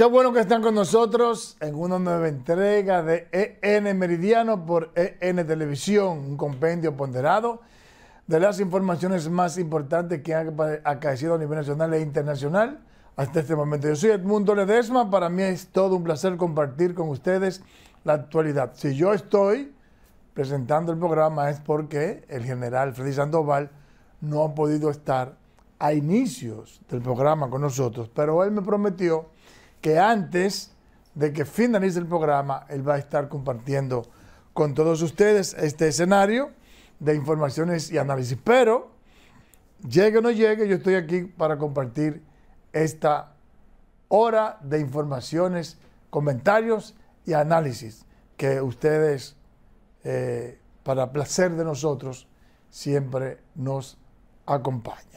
Qué bueno que están con nosotros en una nueva entrega de EN Meridiano por EN Televisión, un compendio ponderado de las informaciones más importantes que han acaecido a nivel nacional e internacional hasta este momento. Yo soy Edmundo Ledesma, para mí es todo un placer compartir con ustedes la actualidad. Si yo estoy presentando el programa es porque el general Freddy Sandoval no ha podido estar a inicios del programa con nosotros, pero él me prometió que antes de que finalice el programa, él va a estar compartiendo con todos ustedes este escenario de informaciones y análisis. Pero, llegue o no llegue, yo estoy aquí para compartir esta hora de informaciones, comentarios y análisis que ustedes, eh, para placer de nosotros, siempre nos acompañan.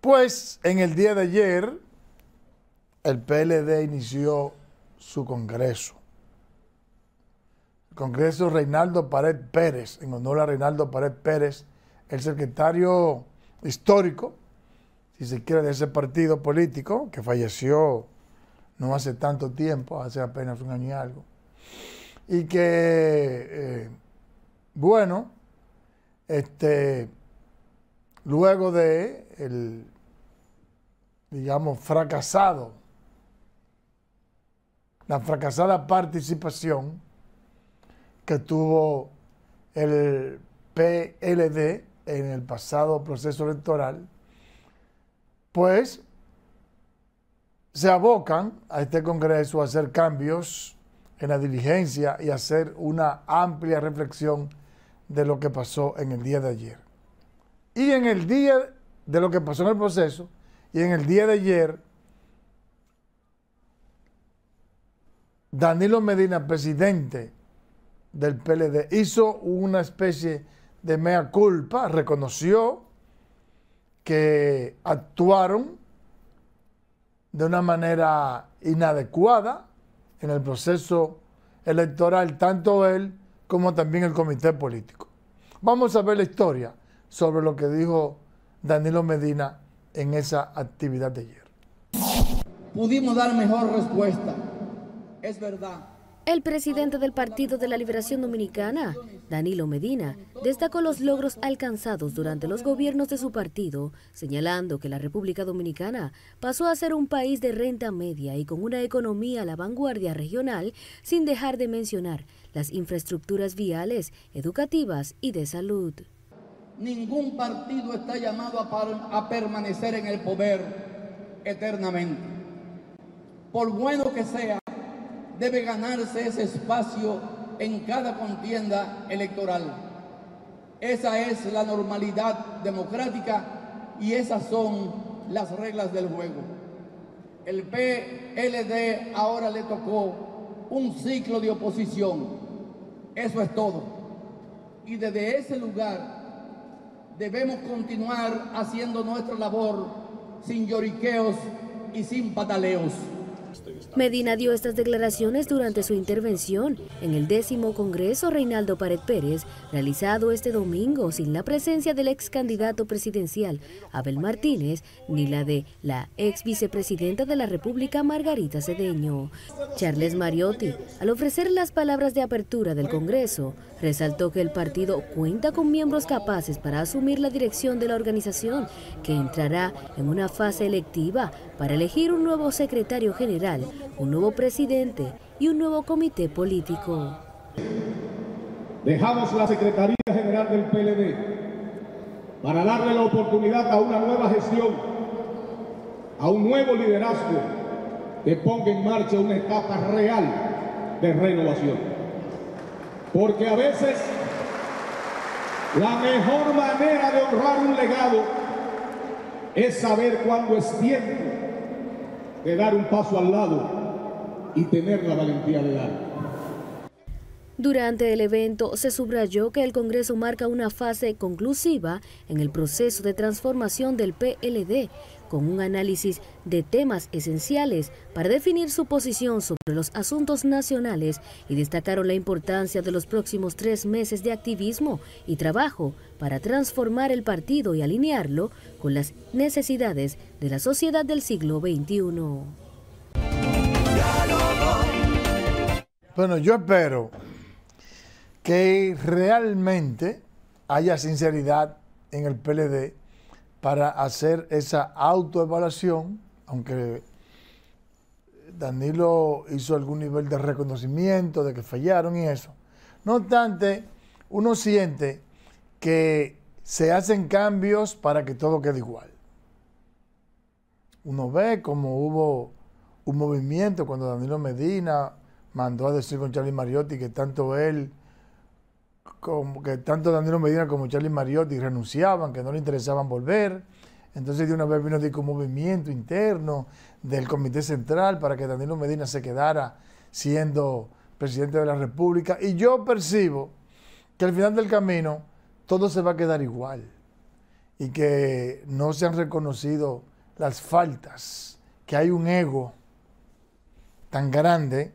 Pues en el día de ayer, el PLD inició su congreso. El congreso Reinaldo Pared Pérez, en honor a Reinaldo Pared Pérez, el secretario histórico, si se quiere, de ese partido político que falleció no hace tanto tiempo, hace apenas un año y algo. Y que, eh, bueno, este, luego de el, digamos, fracasado la fracasada participación que tuvo el PLD en el pasado proceso electoral, pues se abocan a este Congreso a hacer cambios en la diligencia y hacer una amplia reflexión de lo que pasó en el día de ayer. Y en el día de lo que pasó en el proceso y en el día de ayer, Danilo Medina, presidente del PLD, hizo una especie de mea culpa, reconoció que actuaron de una manera inadecuada en el proceso electoral, tanto él como también el comité político. Vamos a ver la historia sobre lo que dijo Danilo Medina en esa actividad de ayer. Pudimos dar mejor respuesta es verdad. El presidente del Partido de la Liberación Dominicana, Danilo Medina, destacó los logros alcanzados durante los gobiernos de su partido, señalando que la República Dominicana pasó a ser un país de renta media y con una economía a la vanguardia regional, sin dejar de mencionar las infraestructuras viales, educativas y de salud. Ningún partido está llamado a, permanecer en el poder eternamente. Por bueno que sea, debe ganarse ese espacio en cada contienda electoral. Esa es la normalidad democrática y esas son las reglas del juego. El PLD ahora le tocó un ciclo de oposición. Eso es todo. Y desde ese lugar debemos continuar haciendo nuestra labor sin lloriqueos y sin pataleos. Medina dio estas declaraciones durante su intervención en el décimo Congreso Reinaldo Pared Pérez, realizado este domingo sin la presencia del ex candidato presidencial Abel Martínez ni la de la ex vicepresidenta de la República Margarita Cedeño. Charles Mariotti, al ofrecer las palabras de apertura del Congreso, resaltó que el partido cuenta con miembros capaces para asumir la dirección de la organización, que entrará en una fase electiva para elegir un nuevo secretario general un nuevo presidente y un nuevo comité político. Dejamos la Secretaría General del PLD para darle la oportunidad a una nueva gestión, a un nuevo liderazgo que ponga en marcha una etapa real de renovación. Porque a veces la mejor manera de honrar un legado es saber cuándo es tiempo de dar un paso al lado y tener la valentía de dar. Durante el evento se subrayó que el Congreso marca una fase conclusiva en el proceso de transformación del PLD, con un análisis de temas esenciales para definir su posición sobre los asuntos nacionales y destacaron la importancia de los próximos tres meses de activismo y trabajo para transformar el partido y alinearlo con las necesidades de la sociedad del siglo XXI. Bueno, yo espero que realmente haya sinceridad en el PLD para hacer esa autoevaluación, aunque Danilo hizo algún nivel de reconocimiento de que fallaron y eso. No obstante, uno siente que se hacen cambios para que todo quede igual. Uno ve cómo hubo un movimiento cuando Danilo Medina mandó a decir con Charlie Mariotti que tanto él como que tanto Danilo Medina como Charlie Mariotti renunciaban, que no le interesaban volver. Entonces de una vez vino de un movimiento interno del Comité Central para que Danilo Medina se quedara siendo presidente de la República. Y yo percibo que al final del camino todo se va a quedar igual y que no se han reconocido las faltas, que hay un ego tan grande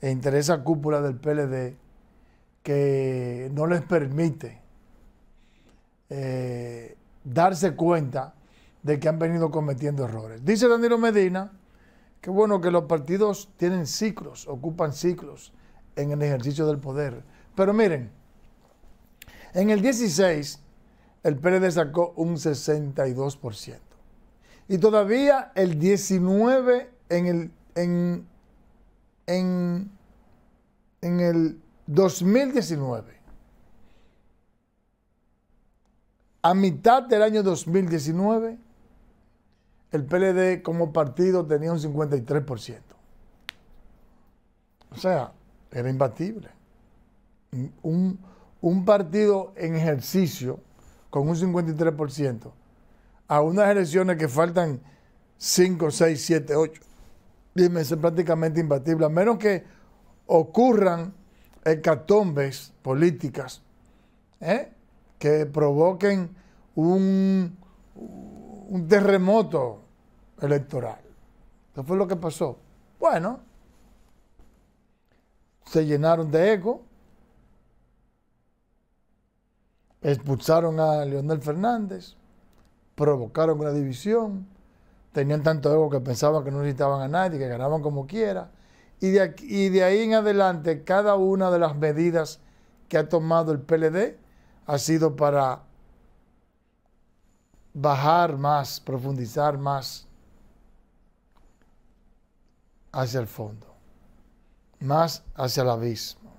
entre esa cúpula del PLD que no les permite eh, darse cuenta de que han venido cometiendo errores. Dice Danilo Medina que bueno que los partidos tienen ciclos, ocupan ciclos en el ejercicio del poder. Pero miren, en el 16 el PLD sacó un 62%. Y todavía el 19 en el en, en el 2019, a mitad del año 2019, el PLD como partido tenía un 53%. O sea, era imbatible. Un, partido en ejercicio con un 53% a unas elecciones que faltan 5, 6, 7, 8 Dime, es prácticamente imbatible, a menos que ocurran hecatombes políticas ¿eh? que provoquen un, terremoto electoral. ¿Eso fue lo que pasó? Bueno, se llenaron de ego, expulsaron a Leonel Fernández, provocaron una división, tenían tanto ego que pensaban que no necesitaban a nadie, que ganaban como quiera y de, de ahí en adelante cada una de las medidas que ha tomado el PLD ha sido para bajar más, profundizar más hacia el fondo, más hacia el abismo.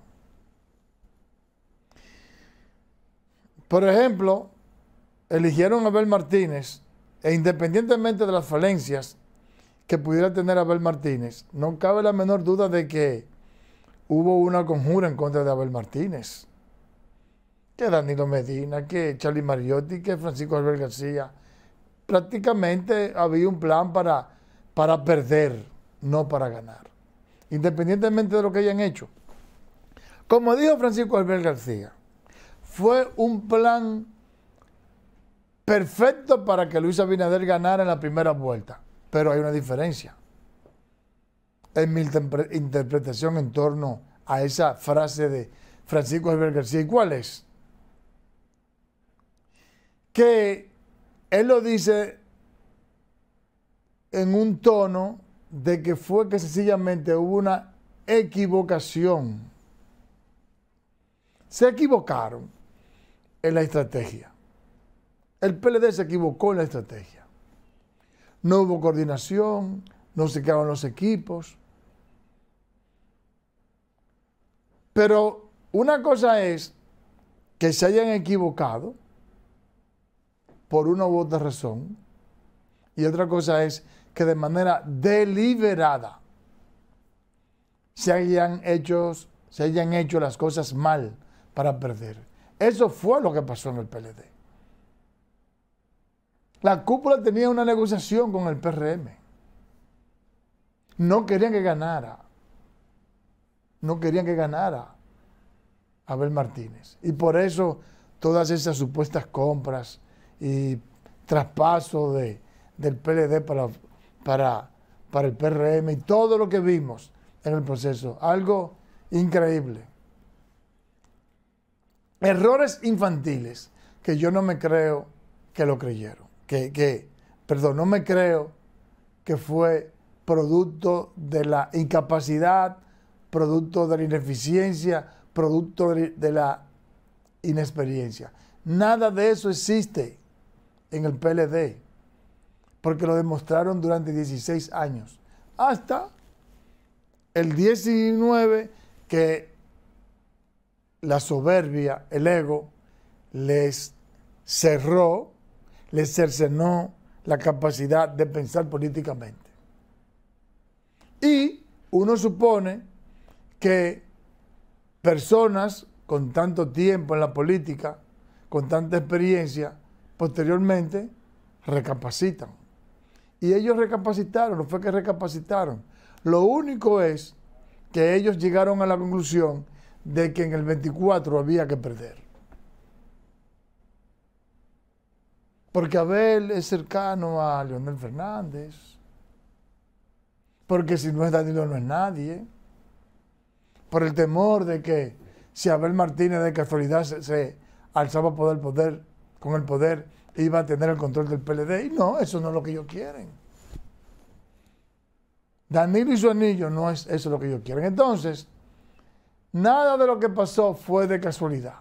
Por ejemplo, eligieron a Abel Martínez e independientemente de las falencias, que pudiera tener Abel Martínez. No cabe la menor duda de que hubo una conjura en contra de Abel Martínez. Que Danilo Medina, que Charlie Mariotti, que Francisco Albert García. Prácticamente había un plan para, para perder, no para ganar. Independientemente de lo que hayan hecho. Como dijo Francisco Albert García, fue un plan perfecto para que Luis Abinader ganara en la primera vuelta pero hay una diferencia en mi interpretación en torno a esa frase de Francisco Javier García. ¿Y cuál es? Que él lo dice en un tono de que fue que sencillamente hubo una equivocación. Se equivocaron en la estrategia. El PLD se equivocó en la estrategia no hubo coordinación, no se quedaron los equipos. Pero una cosa es que se hayan equivocado por una u otra razón y otra cosa es que de manera deliberada se hayan hecho, se hayan hecho las cosas mal para perder. Eso fue lo que pasó en el PLD. La cúpula tenía una negociación con el PRM. No querían que ganara. No querían que ganara Abel Martínez. Y por eso todas esas supuestas compras y traspaso de, del PLD para, para, para el PRM y todo lo que vimos en el proceso. Algo increíble. Errores infantiles que yo no me creo que lo creyeron que, perdón, no me creo que fue producto de la incapacidad, producto de la ineficiencia, producto de la inexperiencia. Nada de eso existe en el PLD, porque lo demostraron durante 16 años, hasta el 19 que la soberbia, el ego, les cerró les cercenó la capacidad de pensar políticamente. Y uno supone que personas con tanto tiempo en la política, con tanta experiencia, posteriormente recapacitan. Y ellos recapacitaron, no fue que recapacitaron. Lo único es que ellos llegaron a la conclusión de que en el 24 había que perder. Porque Abel es cercano a Leonel Fernández. Porque si no es Danilo, no es nadie. Por el temor de que si Abel Martínez de casualidad se, alzaba poder, con el poder, iba a tener el control del PLD. Y no, eso no es lo que ellos quieren. Danilo y su anillo no es eso lo que ellos quieren. Entonces, nada de lo que pasó fue de casualidad.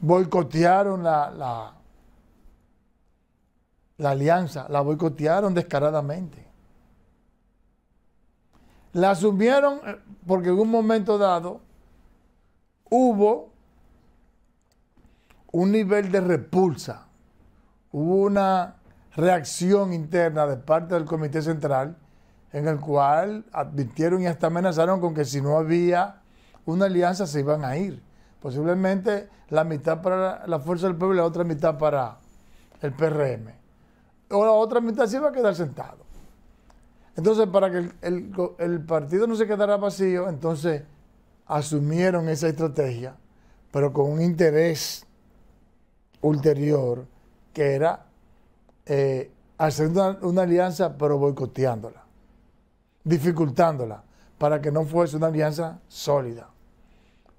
Boicotearon la la alianza, la boicotearon descaradamente. La asumieron eh, porque en un momento dado hubo un nivel de repulsa, hubo una reacción interna de parte del Comité Central en el cual advirtieron y hasta amenazaron con que si no había una alianza se iban a ir. Posiblemente la mitad para la Fuerza del Pueblo y la otra mitad para el PRM o la otra mitad se iba a quedar sentado. Entonces, para que el, partido no se quedara vacío, entonces asumieron esa estrategia, pero con un interés ulterior que era eh, hacer una, alianza pero boicoteándola, dificultándola, para que no fuese una alianza sólida,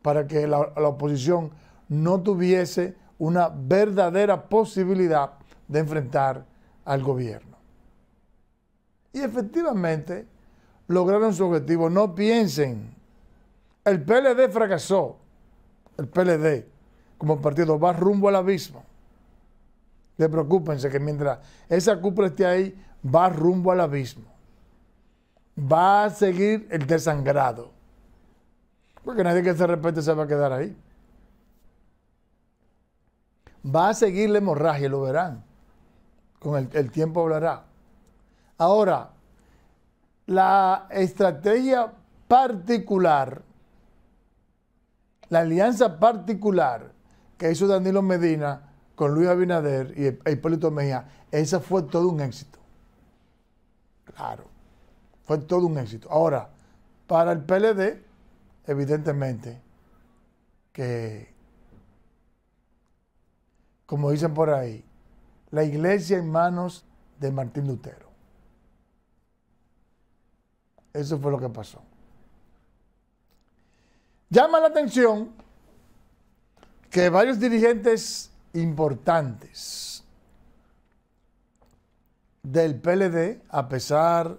para que la oposición no tuviese una verdadera posibilidad de enfrentar al gobierno. Y efectivamente lograron su objetivo. No piensen, el PLD fracasó. El PLD, como partido, va rumbo al abismo. De preocúpense que mientras esa cúpula esté ahí, va rumbo al abismo. Va a seguir el desangrado. Porque nadie que se repente se va a quedar ahí. Va a seguir la hemorragia, lo verán con el, tiempo hablará. Ahora, la estrategia particular, la alianza particular que hizo Danilo Medina con Luis Abinader y Hipólito Mejía, esa fue todo un éxito. Claro, fue todo un éxito. Ahora, para el PLD, evidentemente, que, como dicen por ahí, la iglesia en manos de Martín Lutero. Eso fue lo que pasó. Llama la atención que varios dirigentes importantes del PLD, a pesar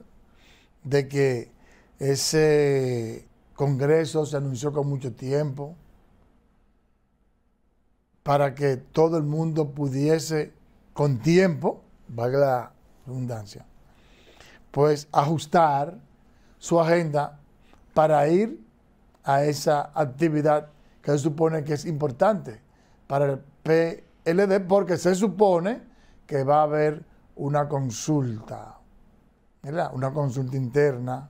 de que ese congreso se anunció con mucho tiempo, para que todo el mundo pudiese con tiempo, valga la redundancia, pues ajustar su agenda para ir a esa actividad que se supone que es importante para el PLD porque se supone que va a haber una consulta, ¿verdad? una consulta interna,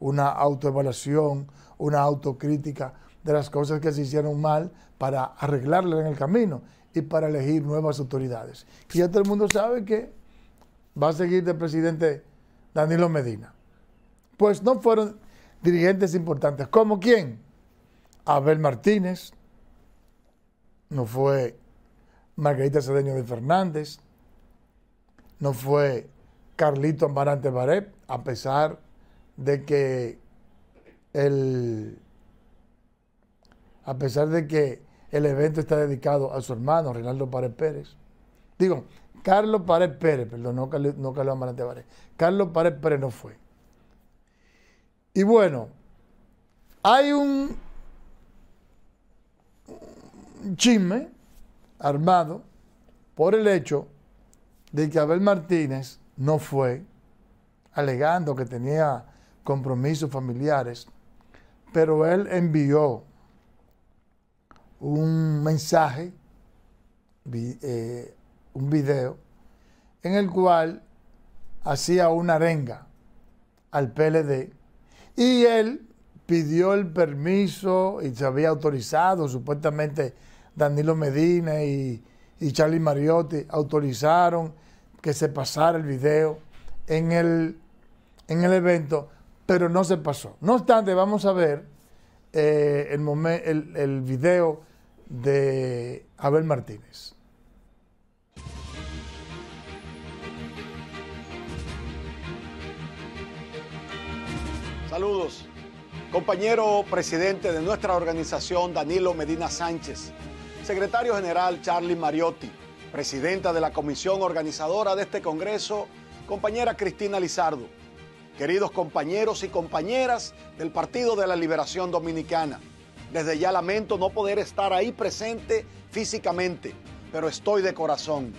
una autoevaluación, una autocrítica de las cosas que se hicieron mal para arreglarlas en el camino y para elegir nuevas autoridades. Y ya todo el mundo sabe que va a seguir de presidente Danilo Medina. Pues no fueron dirigentes importantes. ¿Como quién? Abel Martínez, no fue Margarita Cedeño de Fernández, no fue Carlito Amarante Baret, a pesar de que el a pesar de que el evento está dedicado a su hermano, Reinaldo Párez Pérez. Digo, Carlos Párez Pérez, perdón, no, Carlos, no Amarante Carlos Párez Pérez no fue. Y bueno, hay un chisme armado por el hecho de que Abel Martínez no fue, alegando que tenía compromisos familiares, pero él envió un mensaje, eh, un video, en el cual hacía una arenga al PLD y él pidió el permiso y se había autorizado, supuestamente Danilo Medina y, Charlie Mariotti autorizaron que se pasara el video en el, en el evento, pero no se pasó. No obstante, vamos a ver eh, el, el video de Abel Martínez. Saludos, compañero presidente de nuestra organización Danilo Medina Sánchez, secretario general Charlie Mariotti, presidenta de la comisión organizadora de este Congreso, compañera Cristina Lizardo, queridos compañeros y compañeras del Partido de la Liberación Dominicana. Desde ya lamento no poder estar ahí presente físicamente, pero estoy de corazón.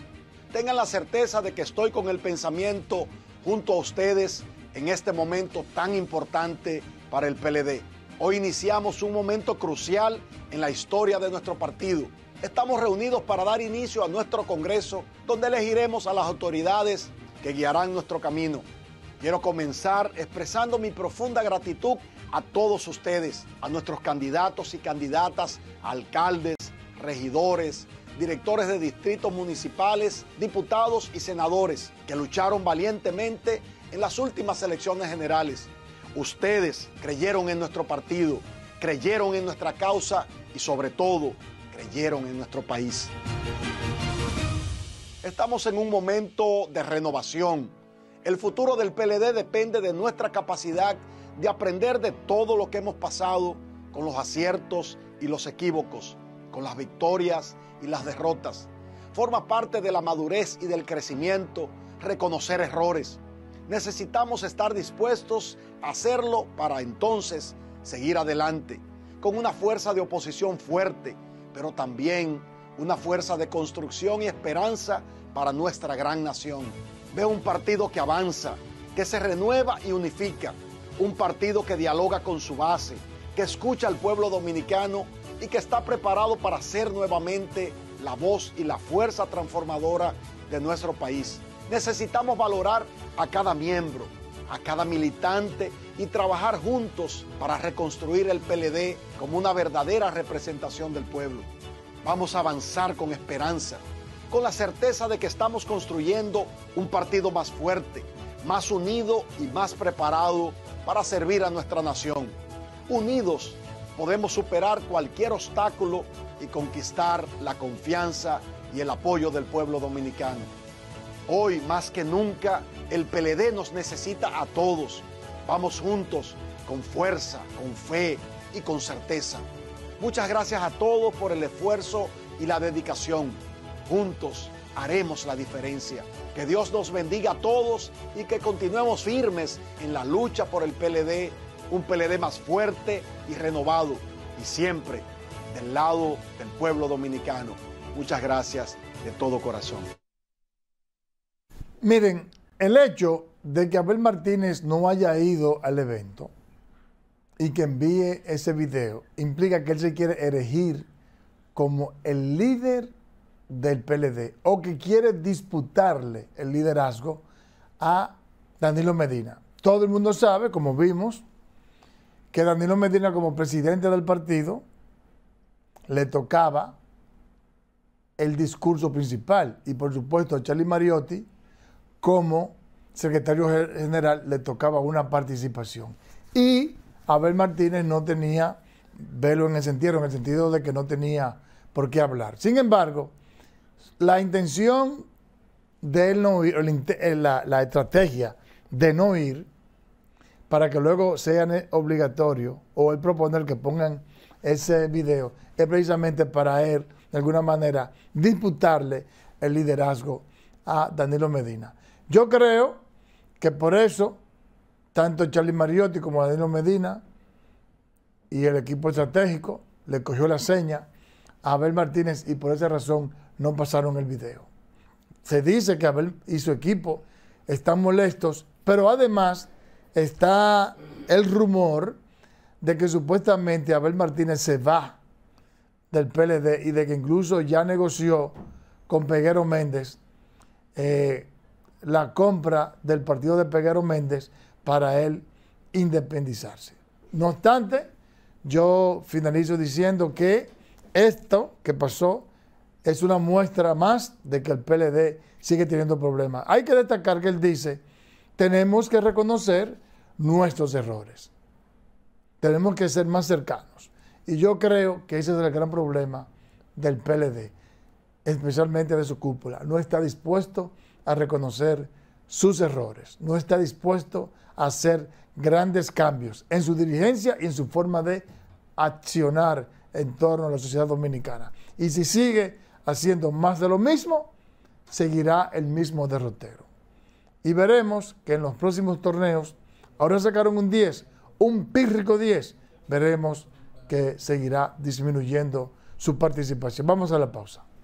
Tengan la certeza de que estoy con el pensamiento junto a ustedes en este momento tan importante para el PLD. Hoy iniciamos un momento crucial en la historia de nuestro partido. Estamos reunidos para dar inicio a nuestro Congreso, donde elegiremos a las autoridades que guiarán nuestro camino. Quiero comenzar expresando mi profunda gratitud a todos ustedes, a nuestros candidatos y candidatas, alcaldes, regidores, directores de distritos municipales, diputados y senadores que lucharon valientemente en las últimas elecciones generales. Ustedes creyeron en nuestro partido, creyeron en nuestra causa y sobre todo creyeron en nuestro país. Estamos en un momento de renovación. El futuro del PLD depende de nuestra capacidad de aprender de todo lo que hemos pasado con los aciertos y los equívocos, con las victorias y las derrotas. Forma parte de la madurez y del crecimiento reconocer errores. Necesitamos estar dispuestos a hacerlo para entonces seguir adelante, con una fuerza de oposición fuerte, pero también una fuerza de construcción y esperanza para nuestra gran nación. Veo un partido que avanza, que se renueva y unifica, un partido que dialoga con su base, que escucha al pueblo dominicano y que está preparado para ser nuevamente la voz y la fuerza transformadora de nuestro país. Necesitamos valorar a cada miembro, a cada militante y trabajar juntos para reconstruir el PLD como una verdadera representación del pueblo. Vamos a avanzar con esperanza, con la certeza de que estamos construyendo un partido más fuerte, más unido y más preparado para servir a nuestra nación. Unidos podemos superar cualquier obstáculo y conquistar la confianza y el apoyo del pueblo dominicano. Hoy más que nunca el PLD nos necesita a todos. Vamos juntos, con fuerza, con fe y con certeza. Muchas gracias a todos por el esfuerzo y la dedicación. Juntos haremos la diferencia. Que Dios nos bendiga a todos y que continuemos firmes en la lucha por el PLD, un PLD más fuerte y renovado y siempre del lado del pueblo dominicano. Muchas gracias de todo corazón. Miren, el hecho de que Abel Martínez no haya ido al evento y que envíe ese video implica que él se quiere erigir como el líder del PLD o que quiere disputarle el liderazgo a Danilo Medina. Todo el mundo sabe, como vimos, que Danilo Medina como presidente del partido le tocaba el discurso principal y por supuesto a Charlie Mariotti como secretario general le tocaba una participación. Y Abel Martínez no tenía velo en el sentido, en el sentido de que no tenía por qué hablar. Sin embargo, la intención de él no ir, eh, la, estrategia de no ir, para que luego sea obligatorio, o él proponer que pongan ese video, es precisamente para él, de alguna manera, disputarle el liderazgo a Danilo Medina. Yo creo que por eso, tanto Charlie Mariotti como Danilo Medina y el equipo estratégico le cogió la seña a Abel Martínez y por esa razón no pasaron el video. Se dice que Abel y su equipo están molestos, pero además está el rumor de que supuestamente Abel Martínez se va del PLD y de que incluso ya negoció con Peguero Méndez eh, la compra del partido de Peguero Méndez para él independizarse. No obstante, yo finalizo diciendo que esto que pasó es una muestra más de que el PLD sigue teniendo problemas. Hay que destacar que él dice, tenemos que reconocer nuestros errores. Tenemos que ser más cercanos. Y yo creo que ese es el gran problema del PLD, especialmente de su cúpula. No está dispuesto a reconocer sus errores, no está dispuesto a hacer grandes cambios en su dirigencia y en su forma de accionar en torno a la sociedad dominicana. Y si sigue haciendo más de lo mismo, seguirá el mismo derrotero. Y veremos que en los próximos torneos, ahora sacaron un 10, un pírrico 10, veremos que seguirá disminuyendo su participación. Vamos a la pausa.